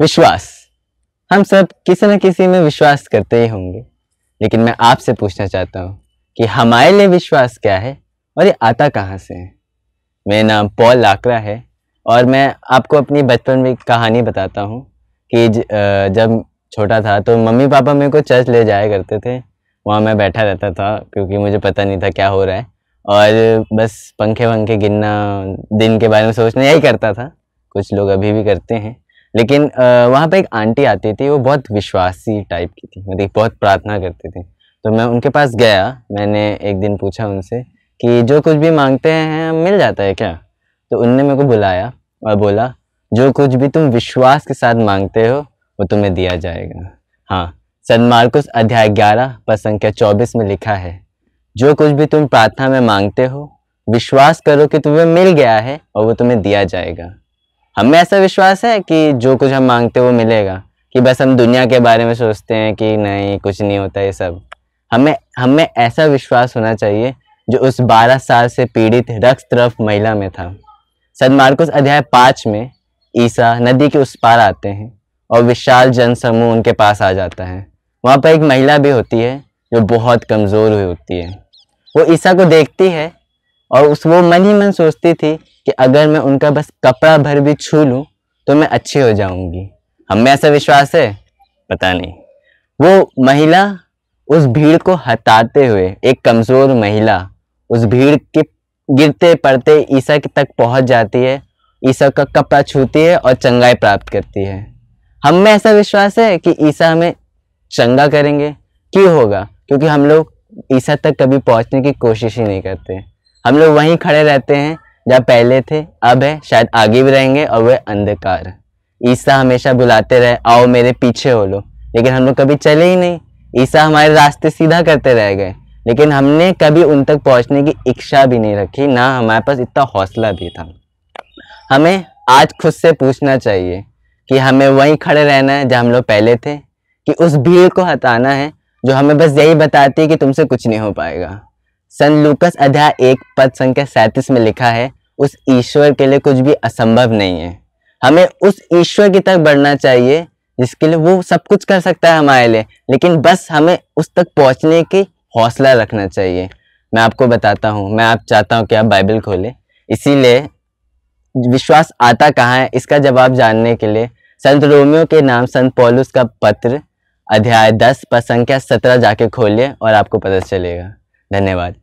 विश्वास हम सब किसी न किसी में विश्वास करते ही होंगे लेकिन मैं आपसे पूछना चाहता हूँ कि हमारे लिए विश्वास क्या है और ये आता कहाँ से है मेरा नाम पॉल लाकरा है और मैं आपको अपनी बचपन में कहानी बताता हूँ कि जब छोटा था तो मम्मी पापा मेरे को चर्च ले जाया करते थे वहाँ मैं बैठा रहता था क्योंकि मुझे पता नहीं था क्या हो रहा है और बस पंखे वंखे गिनना दिन के बारे में सोचना यही करता था कुछ लोग अभी भी करते हैं लेकिन वहाँ पे एक आंटी आती थी वो बहुत विश्वासी टाइप की थी मतलब बहुत प्रार्थना करती थी तो मैं उनके पास गया मैंने एक दिन पूछा उनसे कि जो कुछ भी मांगते हैं मिल जाता है क्या तो उनने मेरे को बुलाया और बोला जो कुछ भी तुम विश्वास के साथ मांगते हो वो तुम्हें दिया जाएगा हाँ सद मार्कुस अध्याय ग्यारह पर संख्या चौबीस में लिखा है जो कुछ भी तुम प्रार्थना में मांगते हो विश्वास करो कि तुम्हें मिल गया है और वो तुम्हें दिया जाएगा हमें ऐसा विश्वास है कि जो कुछ हम मांगते हैं वो मिलेगा कि बस हम दुनिया के बारे में सोचते हैं कि नहीं कुछ नहीं होता ये सब हमें हमें ऐसा विश्वास होना चाहिए जो उस 12 साल से पीड़ित रक्स तरफ महिला में था सद मार्कुस अध्याय पाँच में ईसा नदी के उस पार आते हैं और विशाल जनसमूह उनके पास आ जाता है वहाँ पर एक महिला भी होती है जो बहुत कमज़ोर हुई होती है वो ईसा को देखती है और उस वो मन ही मन सोचती थी कि अगर मैं उनका बस कपड़ा भर भी छू लूँ तो मैं अच्छी हो जाऊंगी हमें ऐसा विश्वास है पता नहीं वो महिला उस भीड़ को हटाते हुए एक कमज़ोर महिला उस भीड़ के गिरते पड़ते ईसा तक पहुंच जाती है ईसा का कपड़ा छूती है और चंगाई प्राप्त करती है हम में ऐसा विश्वास है कि ईसा हमें चंगा करेंगे क्यों होगा क्योंकि हम लोग ईसा तक कभी पहुंचने की कोशिश ही नहीं करते हम लोग वहीं खड़े रहते हैं जहाँ पहले थे अब है शायद आगे भी रहेंगे और वह अंधकार ईसा हमेशा बुलाते रहे आओ मेरे पीछे हो लो लेकिन हम लोग कभी चले ही नहीं ईसा हमारे रास्ते सीधा करते रह गए लेकिन हमने कभी उन तक पहुंचने की इच्छा भी नहीं रखी ना हमारे पास इतना हौसला भी था हमें आज खुद से पूछना चाहिए कि हमें वहीं खड़े रहना है जहाँ हम लोग पहले थे कि उस भीड़ को हटाना है जो हमें बस यही बताती है कि तुमसे कुछ नहीं हो पाएगा सन लूकस अध्याय एक पद संख्या सैंतीस में लिखा है उस ईश्वर के लिए कुछ भी असंभव नहीं है हमें उस ईश्वर की तरफ बढ़ना चाहिए जिसके लिए वो सब कुछ कर सकता है हमारे लिए लेकिन बस हमें उस तक पहुंचने की हौसला रखना चाहिए मैं आपको बताता हूँ मैं आप चाहता हूँ कि आप बाइबल खोलें इसीलिए विश्वास आता कहाँ है इसका जवाब जानने के लिए संत रोमियो के नाम संत पॉलुस का पत्र अध्याय दस पर संख्या सत्रह जाके खोलिए और आपको पता चलेगा धन्यवाद